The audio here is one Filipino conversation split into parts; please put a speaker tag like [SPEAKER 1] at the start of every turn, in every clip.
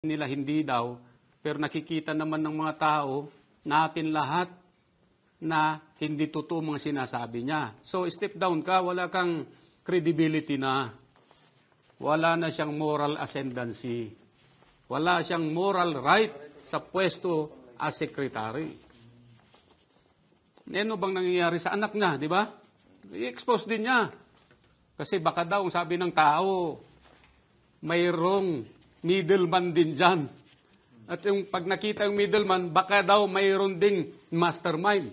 [SPEAKER 1] nila hindi daw, pero nakikita naman ng mga tao natin lahat na hindi totoo mga sinasabi niya. So step down ka, wala kang credibility na. Wala na siyang moral ascendancy. Wala siyang moral right sa pwesto as secretary. Ano bang nangyayari sa anak niya, di ba? I-expose din niya. Kasi baka daw, sabi ng tao, mayroong middleman din dyan. At yung pag nakita yung middleman, baka daw mayroon ding mastermind.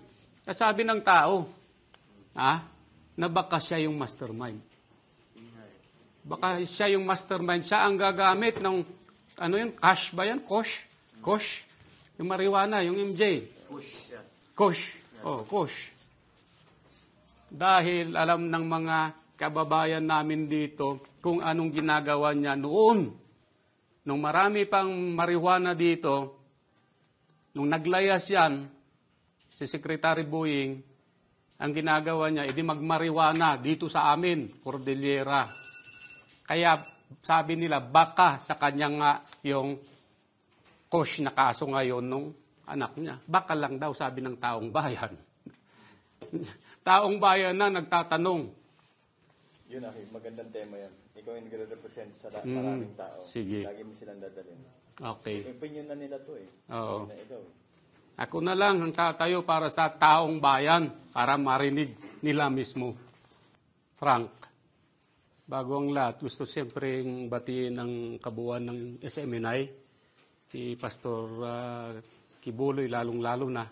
[SPEAKER 1] At sabi ng tao, ha, na baka siya yung mastermind. Baka siya yung mastermind. Siya ang gagamit ng, ano yun, cash ba yan? Kosh? Kosh? Yung marijuana, yung MJ. Kosh. Kosh. Oh, kosh. Dahil alam ng mga kababayan namin dito kung anong ginagawa niya noon nung marami pang marijuana dito, nung naglayas yan, si Secretary Boeing, ang ginagawa niya, edi magmariwana dito sa amin, Cordillera. Kaya sabi nila, baka sa kanya nga yung kosh na kaso ngayon nung anak niya. Baka lang daw, sabi ng taong bayan. taong bayan na nagtatanong, yun
[SPEAKER 2] ako, magandang tema yan. Ikaw yung nagre-represent sa la- Mm, maraming tao. sige. Lagi mo silang dadalhin.
[SPEAKER 1] Okay. Opinion na nila to eh. Oo. Na ikaw Ako na lang ang tatayo para sa taong bayan para marinig nila mismo. Frank, bago ang lahat, gusto siyempre batiin ang kabuuan ng SMNI, si Pastor ah, Kibuloy lalong-lalo na.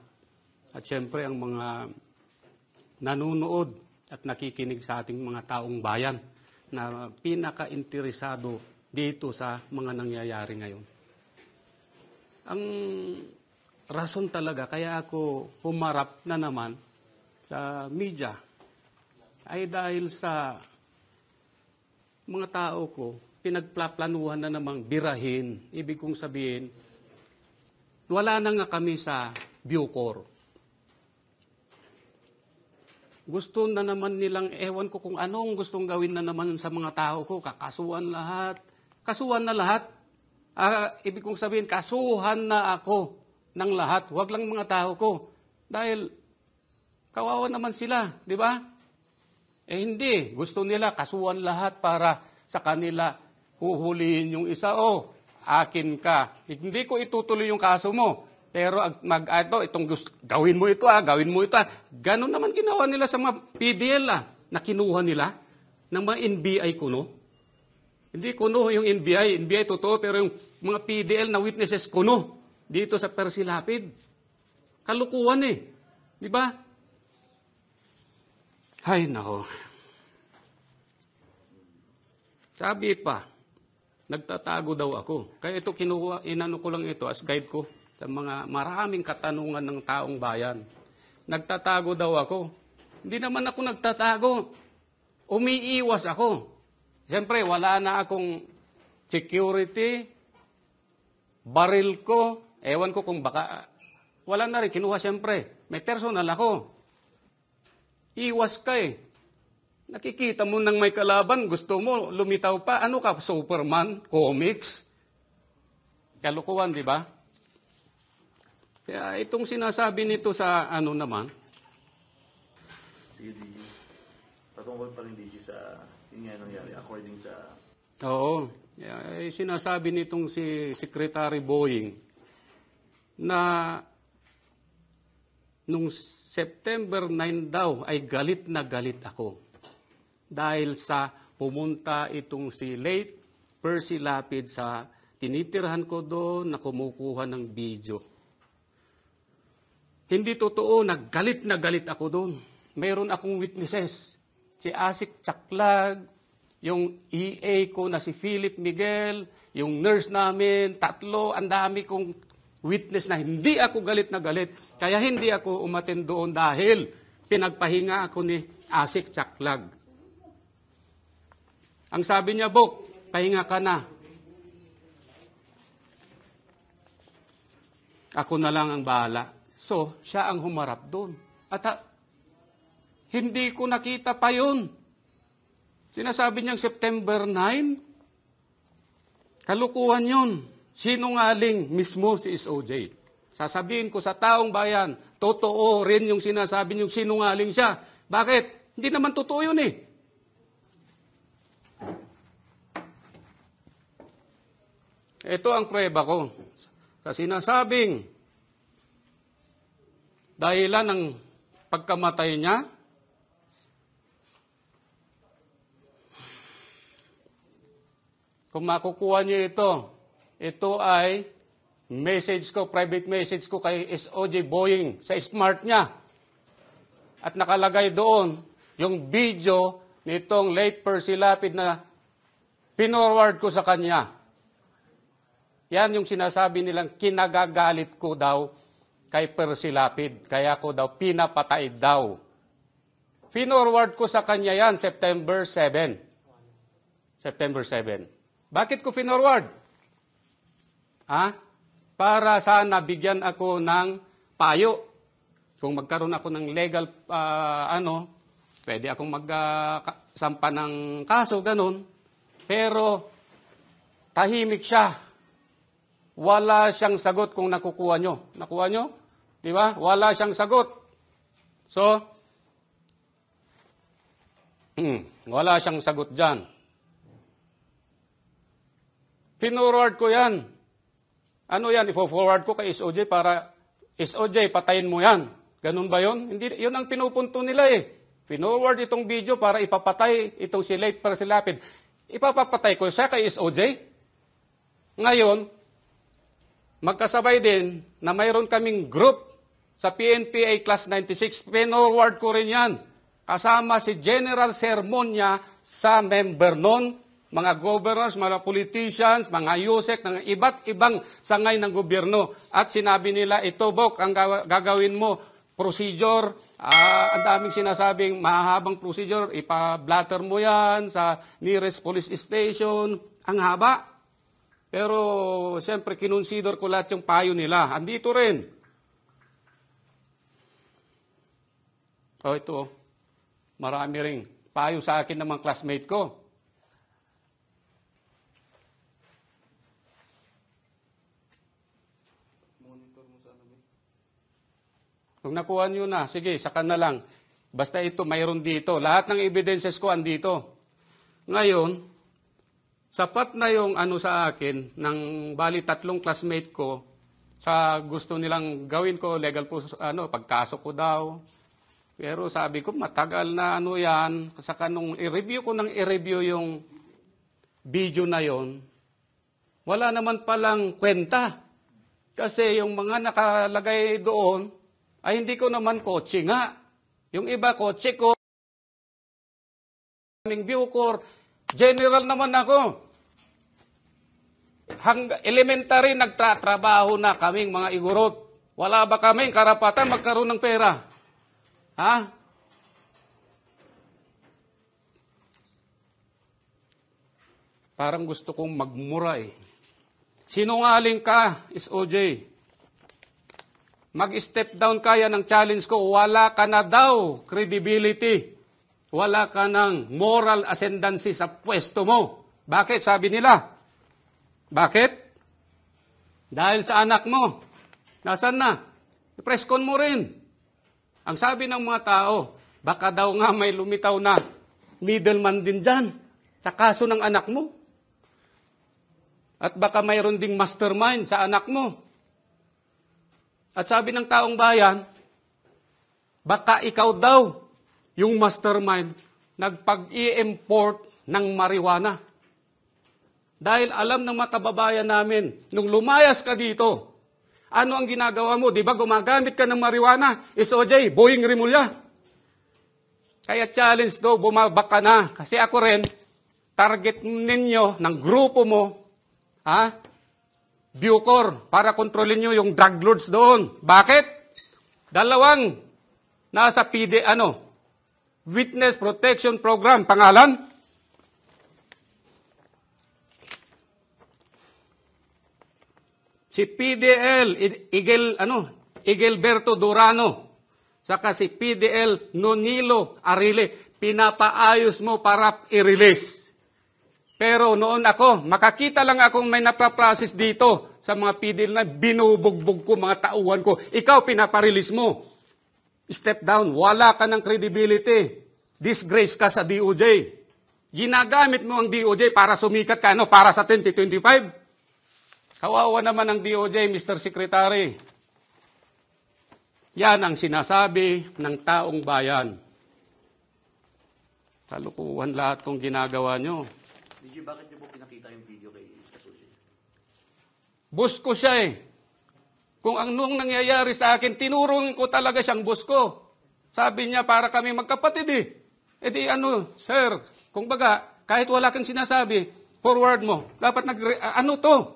[SPEAKER 1] At siyempre ang mga nanonood at nakikinig sa ating mga taong bayan na pinaka-interesado dito sa mga nangyayari ngayon. Ang rason talaga kaya ako pumarap na naman sa media ay dahil sa mga tao ko, pinagplaplanuhan na namang birahin. Ibig kong sabihin, wala na nga kami sa Bucor. Gusto na naman nilang, ewan ko kung anong gustong gawin na naman sa mga tao ko, kakasuan lahat. Kasuhan na lahat. Uh, ibig kong sabihin, kasuhan na ako ng lahat. Huwag lang mga tao ko. Dahil, kawawa naman sila, di ba? Eh hindi. Gusto nila kasuhan lahat para sa kanila huhulihin yung isa. oh, akin ka. Hindi ko itutuloy yung kaso mo pero mag, ah, ito, itong gusto, gawin mo ito ah, gawin mo ito ah. Ganon naman ginawa nila sa mga PDL ah, na kinuha nila ng mga NBI kuno. Hindi kuno yung NBI, NBI totoo, pero yung mga PDL na witnesses kuno dito sa Persilapid. Kalukuhan eh. Di ba? Hay nako. Sabi pa, nagtatago daw ako. Kaya ito kinuha, inano ko lang ito as guide ko sa mga maraming katanungan ng taong bayan. Nagtatago daw ako. Hindi naman ako nagtatago. Umiiwas ako. Siyempre, wala na akong security, baril ko, ewan ko kung baka, wala na rin, kinuha siyempre. May personal ako. Iwas ka eh. Nakikita mo nang may kalaban, gusto mo, lumitaw pa. Ano ka, Superman? Comics? Kalukuhan, di ba? Kaya itong sinasabi nito sa ano naman.
[SPEAKER 2] Patungkol pa rin dito sa yun nangyari according sa...
[SPEAKER 1] Oo. Yeah, Eh, sinasabi nitong si Secretary Boeing na nung September 9 daw ay galit na galit ako dahil sa pumunta itong si late Percy Lapid sa tinitirhan ko doon na kumukuha ng video. Hindi totoo, naggalit na galit ako doon. Mayroon akong witnesses. Si Asik Chaklag, yung EA ko na si Philip Miguel, yung nurse namin, tatlo, ang dami kong witness na hindi ako galit na galit. Kaya hindi ako umatin doon dahil pinagpahinga ako ni Asik Chaklag. Ang sabi niya, Bok, pahinga ka na. Ako na lang ang bahala. So, siya ang humarap doon. At ha, hindi ko nakita pa yun. Sinasabi niyang September 9, kalukuhan yun. ngaling mismo si SOJ. Sasabihin ko sa taong bayan, totoo rin yung sinasabi niyong sinungaling siya. Bakit? Hindi naman totoo yun eh. Ito ang prueba ko. Sa sinasabing dahilan ng pagkamatay niya? Kung makukuha niyo ito, ito ay message ko, private message ko kay SOJ Boeing sa smart niya. At nakalagay doon yung video nitong late Percy Lapid na pinorward ko sa kanya. Yan yung sinasabi nilang kinagagalit ko daw kay Percy Lapid. Kaya ko daw pinapataid daw. Pinorward ko sa kanya yan September 7. September 7. Bakit ko pinorward? Ha? Para sana bigyan ako ng payo. Kung magkaroon ako ng legal uh, ano, pwede akong magsampa uh, ng kaso, ganun. Pero tahimik siya. Wala siyang sagot kung nakukuha nyo. Nakuha nyo? Di ba? Wala siyang sagot. So, hmm, wala siyang sagot dyan. Pinorward ko yan. Ano yan? Ipo-forward ko kay SOJ para SOJ, patayin mo yan. Ganun ba yun? Hindi, yun ang pinupunto nila eh. Pinorward itong video para ipapatay itong si Late para si Lapid. Ipapapatay ko siya kay SOJ. Ngayon, magkasabay din na mayroon kaming group sa PNP ay class 96. Pinorward ko rin yan. Kasama si General Sermonia sa member noon, mga governors, mga politicians, mga yusek, ng iba't ibang sangay ng gobyerno. At sinabi nila, ito Bok, ang gagawin mo, procedure, uh, ang daming sinasabing mahabang procedure, ipa-blatter mo yan sa nearest police station, ang haba. Pero siyempre, kinonsider ko lahat yung payo nila. Andito rin, Oh, ito, oh. marami ring payo sa akin ng mga classmate ko. Monitor mo Kung nakuha nyo na, sige, saka na lang. Basta ito, mayroon dito. Lahat ng evidences ko andito. Ngayon, sapat na yung ano sa akin, ng bali tatlong classmate ko, sa gusto nilang gawin ko, legal po, ano, pagkaso ko daw, pero sabi ko, matagal na ano yan. Saka nung i-review ko nang i-review yung video na yon, wala naman palang kwenta. Kasi yung mga nakalagay doon, ay hindi ko naman kotse nga. Yung iba kotse ko, aming Bucor, general naman ako. Hang elementary nagtatrabaho na kaming mga igurot. Wala ba kaming karapatan magkaroon ng pera? Ha? Parang gusto kong magmura eh. Sinungaling ka, is OJ. Mag-step down ka yan ng challenge ko. Wala ka na daw credibility. Wala ka ng moral ascendancy sa pwesto mo. Bakit? Sabi nila. Bakit? Dahil sa anak mo. Nasaan na? Press con mo rin. Ang sabi ng mga tao, baka daw nga may lumitaw na middleman din dyan sa kaso ng anak mo. At baka mayroon ding mastermind sa anak mo. At sabi ng taong bayan, baka ikaw daw yung mastermind nagpag-i-import ng marijuana. Dahil alam ng mga kababayan namin, nung lumayas ka dito, ano ang ginagawa mo? Di ba gumagamit ka ng marijuana? Eh, Is OJ, Boeing Rimulya. Kaya challenge daw, bumabaka na. Kasi ako rin, target ninyo ng grupo mo, ha? Bucor, para kontrolin nyo yung drug lords doon. Bakit? Dalawang nasa PD, ano, Witness Protection Program, pangalan, si PDL Igel ano, Igelberto Durano, saka si PDL Nonilo Arile, pinapaayos mo para i-release. Pero noon ako, makakita lang akong may napaprocess dito sa mga PDL na binubugbog ko, mga tauhan ko. Ikaw, pinaparilis mo. Step down. Wala ka ng credibility. Disgrace ka sa DOJ. Ginagamit mo ang DOJ para sumikat ka, no? Para sa 2025? Kawawa naman ng DOJ, Mr. Secretary. Yan ang sinasabi ng taong bayan. Talukuhan lahat kung ginagawa nyo.
[SPEAKER 2] DJ, bakit niyo po pinakita yung video kay Kasuji?
[SPEAKER 1] Busko siya eh. Kung ang noong nangyayari sa akin, tinurong ko talaga siyang busko. Sabi niya, para kami magkapatid eh. E di ano, sir, kung baga, kahit wala kang sinasabi, forward mo. Dapat nag- ano to?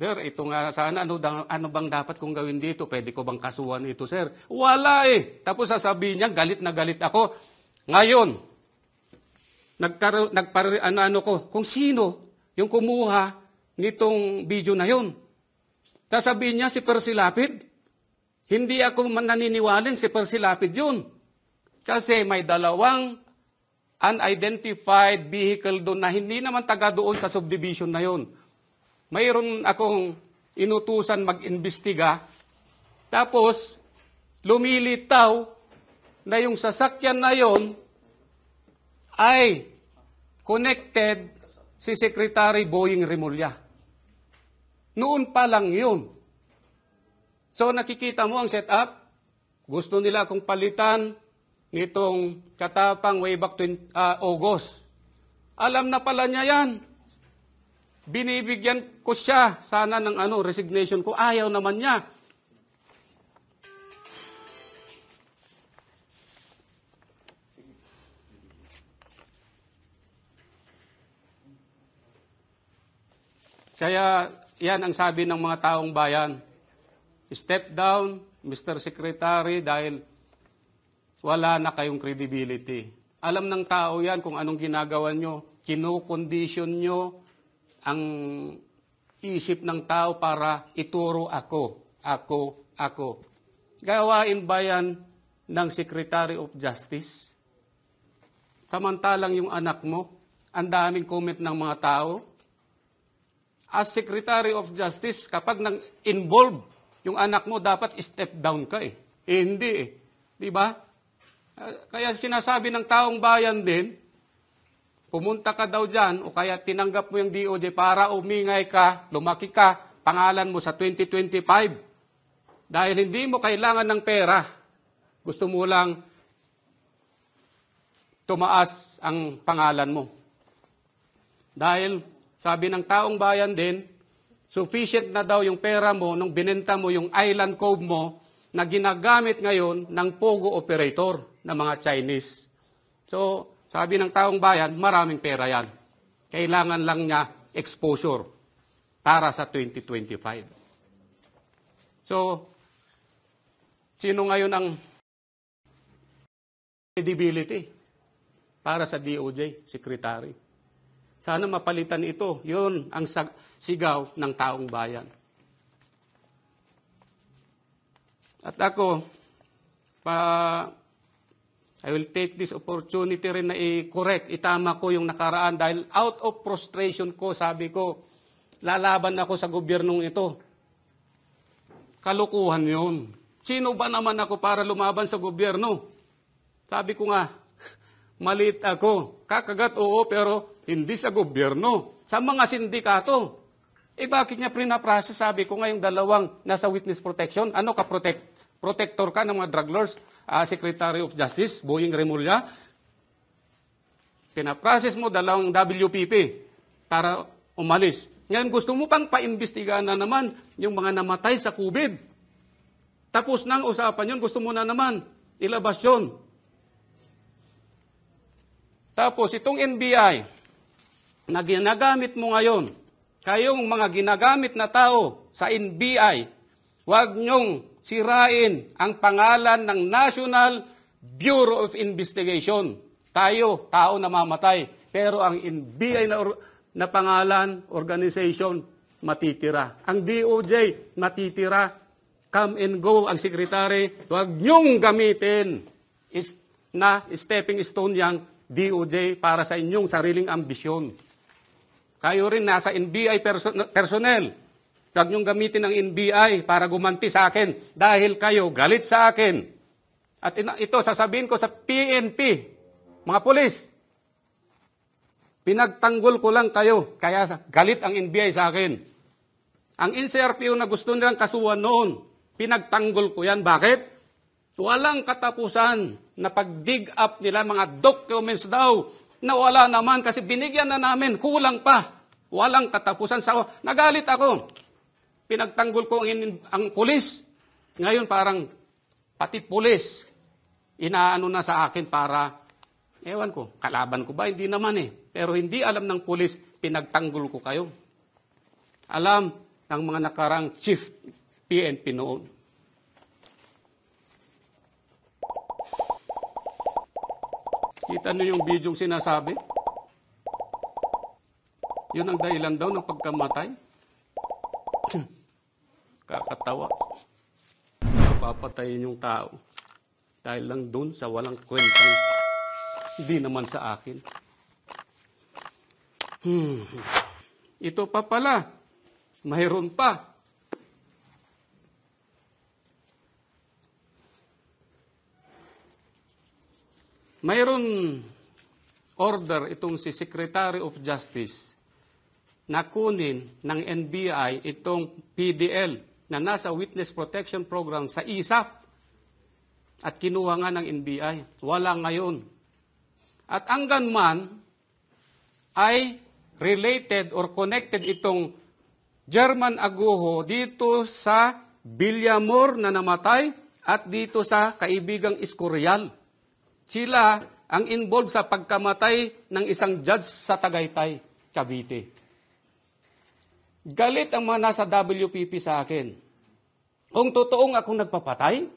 [SPEAKER 1] Sir, ito nga sana, ano, ano bang dapat kong gawin dito? Pwede ko bang kasuhan ito, sir? Wala eh. Tapos sasabihin niya, galit na galit ako. Ngayon, nagkaro, nagpar, ano, ano ko, kung sino yung kumuha nitong video na yon. Sasabihin niya si Percy Lapid. Hindi ako man naniniwalin si Percy Lapid yun. Kasi may dalawang unidentified vehicle doon na hindi naman taga doon sa subdivision na yon mayroon akong inutusan mag-imbestiga. Tapos, lumilitaw na yung sasakyan na yon ay connected si Secretary Boying Remulla. Noon pa lang yun. So nakikita mo ang setup, gusto nila akong palitan nitong katapang way back to, uh, ah, August. Alam na pala niya yan binibigyan ko siya sana ng ano, resignation ko. Ayaw naman niya. Kaya yan ang sabi ng mga taong bayan. Step down, Mr. Secretary, dahil wala na kayong credibility. Alam ng tao yan kung anong ginagawa nyo. Kinukondisyon nyo ang isip ng tao para ituro ako, ako, ako. Gawain ba yan ng Secretary of Justice? Samantalang yung anak mo, ang daming comment ng mga tao. As Secretary of Justice, kapag nang involve yung anak mo, dapat step down ka eh. eh hindi eh. Di ba? Ah, kaya sinasabi ng taong bayan din, pumunta ka daw dyan o kaya tinanggap mo yung DOJ para umingay ka, lumaki ka, pangalan mo sa 2025. Dahil hindi mo kailangan ng pera. Gusto mo lang tumaas ang pangalan mo. Dahil sabi ng taong bayan din, sufficient na daw yung pera mo nung binenta mo yung island cove mo na ginagamit ngayon ng pogo operator ng mga Chinese. So, sabi ng taong bayan, maraming pera yan. Kailangan lang niya exposure para sa 2025. So, sino ngayon ang credibility para sa DOJ, Secretary? Sana mapalitan ito. Yun ang sigaw ng taong bayan. At ako, pa, I will take this opportunity rin na i-correct, itama ko yung nakaraan dahil out of frustration ko, sabi ko, lalaban ako sa gobyernong ito. Kalukuhan yun. Sino ba naman ako para lumaban sa gobyerno? Sabi ko nga, maliit ako. Kakagat, oo, pero hindi sa gobyerno. Sa mga sindikato. Eh bakit niya prinaprasa? Sabi ko nga yung dalawang nasa witness protection. Ano ka protect? Protector ka ng mga drug lords uh, Secretary of Justice, Boying Remulla, pinaprocess mo dalawang WPP para umalis. Ngayon gusto mo pang paimbestigahan na naman yung mga namatay sa COVID. Tapos nang usapan yun, gusto mo na naman ilabas yun. Tapos itong NBI na ginagamit mo ngayon, kayong mga ginagamit na tao sa NBI, huwag nyong sirain ang pangalan ng National Bureau of Investigation. Tayo, tao na mamatay. Pero ang NBI na, or, na pangalan, organization, matitira. Ang DOJ, matitira. Come and go ang sekretary. Huwag niyong gamitin is, na stepping stone yang DOJ para sa inyong sariling ambisyon. Kayo rin nasa NBI person, personnel. Huwag niyong gamitin ang NBI para gumanti sa akin dahil kayo galit sa akin. At ito sasabihin ko sa PNP, mga pulis, pinagtanggol ko lang kayo kaya galit ang NBI sa akin. Ang NCRPO na gusto nilang kasuhan noon, pinagtanggol ko yan. Bakit? Walang katapusan na pag-dig up nila mga documents daw na wala naman kasi binigyan na namin, kulang pa. Walang katapusan sa... Nagalit ako. Pinagtanggol ko ang, ang pulis. Ngayon parang pati pulis inaano na sa akin para ewan ko, kalaban ko ba? Hindi naman eh. Pero hindi alam ng pulis, pinagtanggol ko kayo. Alam ng mga nakarang chief PNP noon. Kita niyo yung video sinasabi? Yun ang dahilan daw ng pagkamatay? Kakatawa. Napapatayin yung tao. Dahil lang doon sa walang kwentang hindi naman sa akin. Hmm. Ito pa pala. Mayroon pa. Mayroon order itong si Secretary of Justice na kunin ng NBI itong PDL na nasa Witness Protection Program sa ISAP at kinuha nga ng NBI. Wala ngayon. At ang ganman ay related or connected itong German Aguho dito sa Bilyamor na namatay at dito sa kaibigang Escorial. Sila ang involved sa pagkamatay ng isang judge sa Tagaytay, Cavite. Galit ang mga nasa WPP sa akin. Kung totoong akong nagpapatay,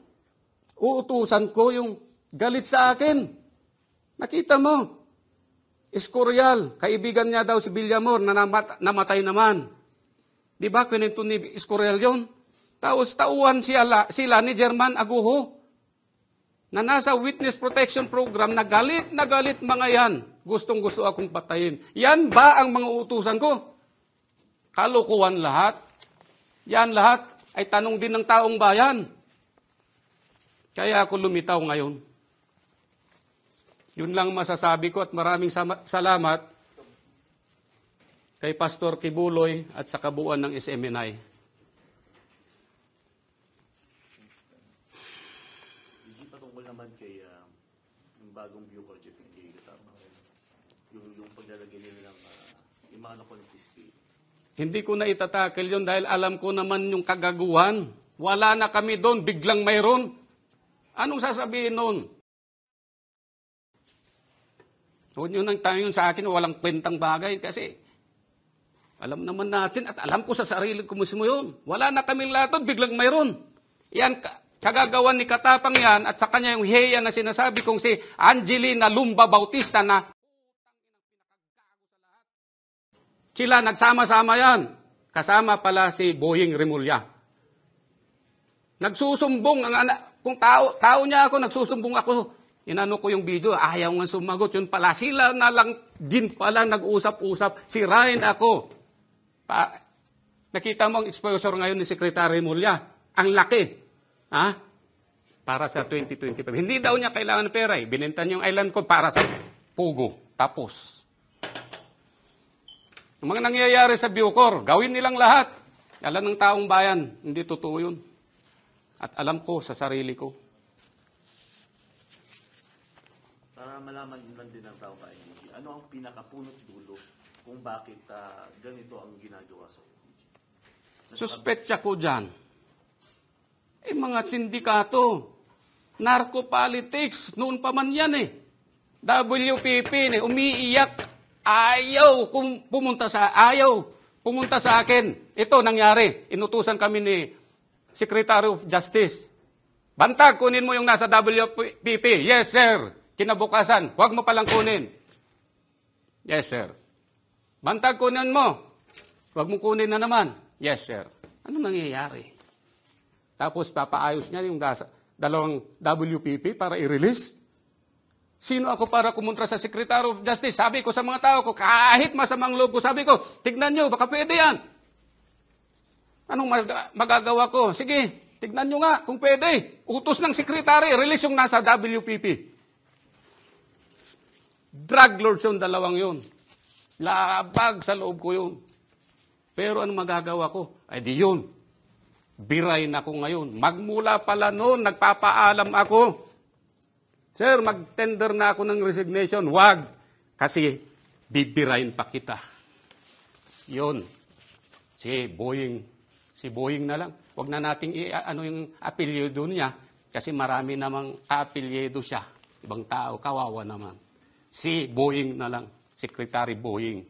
[SPEAKER 1] uutusan ko yung galit sa akin. Nakita mo, Escorial, kaibigan niya daw si Villamor na namat- namatay naman. Di ba, kwento ni Escorial yon? Tapos tauhan sila, sila ni German Aguho na nasa witness protection program na galit na galit mga yan. Gustong gusto akong patayin. Yan ba ang mga utusan ko? Kalukuhan lahat. Yan lahat ay tanong din ng taong bayan. Kaya ako lumitaw ngayon. Yun lang masasabi ko at maraming salamat kay Pastor Kibuloy at sa kabuuan ng SMNI.
[SPEAKER 2] Hindi patungkol naman kay uh, yung bagong view project ni Gay Katama. Yung, yung paglalagay nila ng uh, yung mga
[SPEAKER 1] ano hindi ko na itatakil yon dahil alam ko naman yung kagaguhan. Wala na kami doon, biglang mayroon. Anong sasabihin noon? Huwag nyo nang tanong sa akin, walang kwentang bagay kasi alam naman natin at alam ko sa sarili ko mismo yun. Wala na kami lahat doon, biglang mayroon. Yan, kagagawan ni Katapang yan at sa kanya yung heya na sinasabi kong si Angelina Lumba Bautista na Sila nagsama-sama yan. Kasama pala si Boying Remulla. Nagsusumbong ang anak. Kung tao, tao niya ako, nagsusumbong ako. Inano ko yung video, ayaw nga sumagot. Yun pala, sila na lang din pala nag-usap-usap. Ryan ako. Pa, nakita mo ang exposure ngayon ni Secretary Mulya. Ang laki. Ha? Para sa 2025. Hindi daw niya kailangan ng pera eh. Binenta niya yung island ko para sa Pugo. Tapos. Ang mga nangyayari sa Bucor, gawin nilang lahat. Alam ng taong bayan, hindi totoo yun. At alam ko sa sarili ko.
[SPEAKER 2] Para malaman lang din ang taong bayan, ano ang pinakapunot dulo kung bakit uh, ganito ang ginagawa sa OPG?
[SPEAKER 1] Suspetsa ko dyan. Eh mga sindikato, narco politics, noon pa man yan eh. WPP, eh, umiiyak Ayaw kung pumunta sa, ayaw pumunta sa akin. Ito nangyari. Inutusan kami ni Secretary of Justice. Bantag, kunin mo yung nasa WPP. Yes, sir. Kinabukasan, huwag mo palang kunin. Yes, sir. Bantag, kunin mo. Huwag mo kunin na naman. Yes, sir. Ano nangyayari? Tapos papaayos niya yung nasa, dalawang WPP para i-release. Sino ako para kumontra sa Secretary of Justice? Sabi ko sa mga tao ko, kahit masamang loob ko, sabi ko, tignan nyo, baka pwede yan. Anong magagawa ko? Sige, tignan nyo nga kung pwede. Utos ng Secretary, release yung nasa WPP. Drug lords yung dalawang yun. Labag sa loob ko yun. Pero anong magagawa ko? Ay di yun. Biray na ako ngayon. Magmula pala noon, nagpapaalam ako Sir, mag-tender na ako ng resignation. Wag, kasi bibirain pa kita. Yun. Si Boeing, si Boeing na lang. Wag na nating i-ano yung apelyido niya kasi marami namang apelyido siya. Ibang tao, kawawa naman. Si Boeing na lang, Secretary Boeing.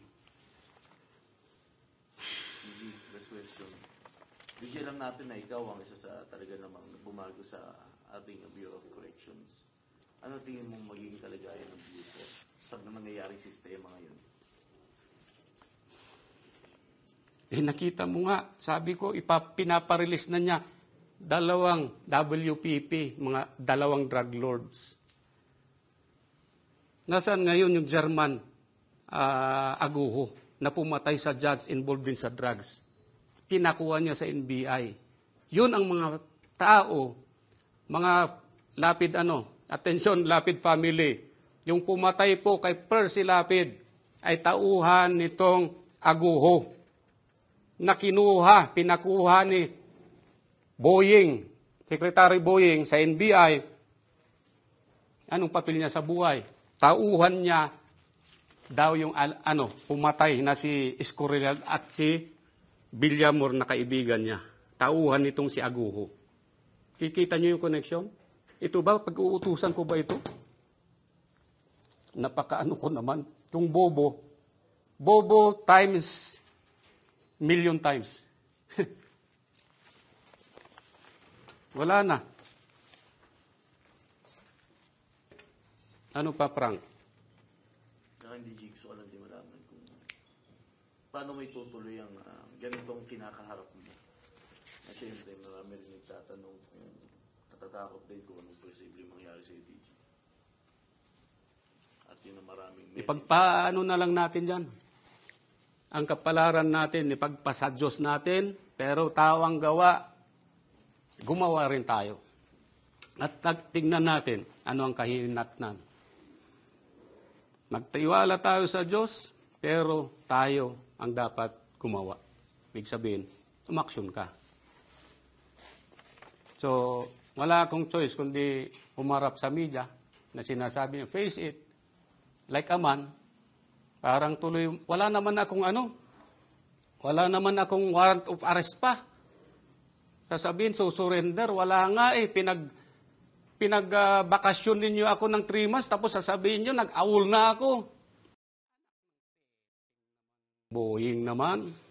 [SPEAKER 2] Bigyan lang natin na ikaw ang isa sa talaga namang bumago sa ating Bureau of Corrections. Ano tingin mong magiging kalagayan ng future sa nangyayaring sistema ngayon?
[SPEAKER 1] Eh nakita mo nga, sabi ko, ipapinaparelease na niya dalawang WPP, mga dalawang drug lords. Nasaan ngayon yung German uh, aguho na pumatay sa judge involved din sa drugs? Pinakuha niya sa NBI. Yun ang mga tao, mga lapid ano, Atensyon, Lapid family. Yung pumatay po kay Percy Lapid ay tauhan nitong aguho na kinuha, pinakuha ni Boeing, Secretary Boeing sa NBI. Anong papel niya sa buhay? Tauhan niya daw yung ano, pumatay na si Escorial at si Villamor na kaibigan niya. Tauhan nitong si Aguho. Kikita niyo yung connection? Ito ba, pag-uutusan ko ba ito? Napakaano ko naman. Itong bobo, bobo times million times. Wala na. Ano pa, Frank?
[SPEAKER 2] Saka hindi jigsaw alam di malaman kung paano may tutuloy ang uh, ganitong kinakaharap mo. Na siyempre marami rin nagtatanong kung natatakot din kung anong posibleng mangyari sa ATG. E
[SPEAKER 1] At yun ang maraming message. Ipagpaano na lang natin yan. Ang kapalaran natin, ipagpasa Diyos natin, pero tawang gawa, gumawa rin tayo. At tignan natin ano ang kahinatnan. Magtiwala tayo sa Diyos, pero tayo ang dapat gumawa. Ibig sabihin, umaksyon ka. So, wala akong choice kundi humarap sa media na sinasabi niya, face it, like a man, parang tuloy, wala naman akong ano, wala naman akong warrant of arrest pa. Sasabihin, so surrender, wala nga eh, pinag, pinagbakasyon uh, ninyo ako ng 3 months, tapos sasabihin nyo, nag-awol na ako. Boeing naman.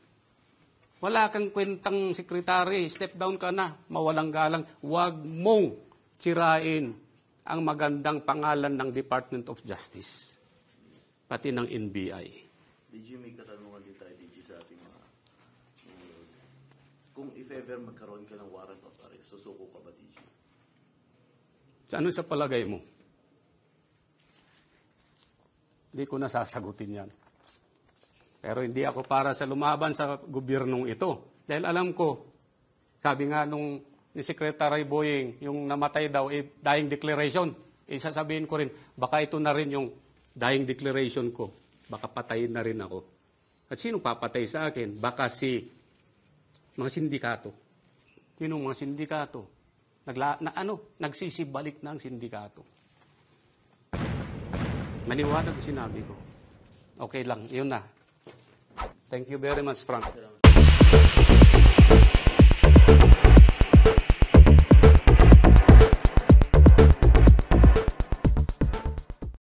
[SPEAKER 1] Wala kang kwentang sekretary, step down ka na, mawalang galang. Huwag mong sirain ang magandang pangalan ng Department of Justice, pati ng NBI.
[SPEAKER 2] Did you make katanungan din tayo, did you, sa ating mga... Uh, kung if ever magkaroon ka ng warrant of arrest, susuko ka ba, DG?
[SPEAKER 1] Sa ano sa palagay mo? Hindi ko nasasagutin yan. Pero hindi ako para sa lumaban sa gobyernong ito. Dahil alam ko, sabi nga nung ni Secretary Boeing, yung namatay daw, eh, dying declaration. Eh, sasabihin ko rin, baka ito na rin yung dying declaration ko. Baka patayin na rin ako. At sino papatay sa akin? Baka si mga sindikato. Sino mga sindikato? Nagla, na, ano, nagsisibalik na ang sindikato. Maniwala ko sinabi ko. Okay lang, yun na. Thank you very much, Frank.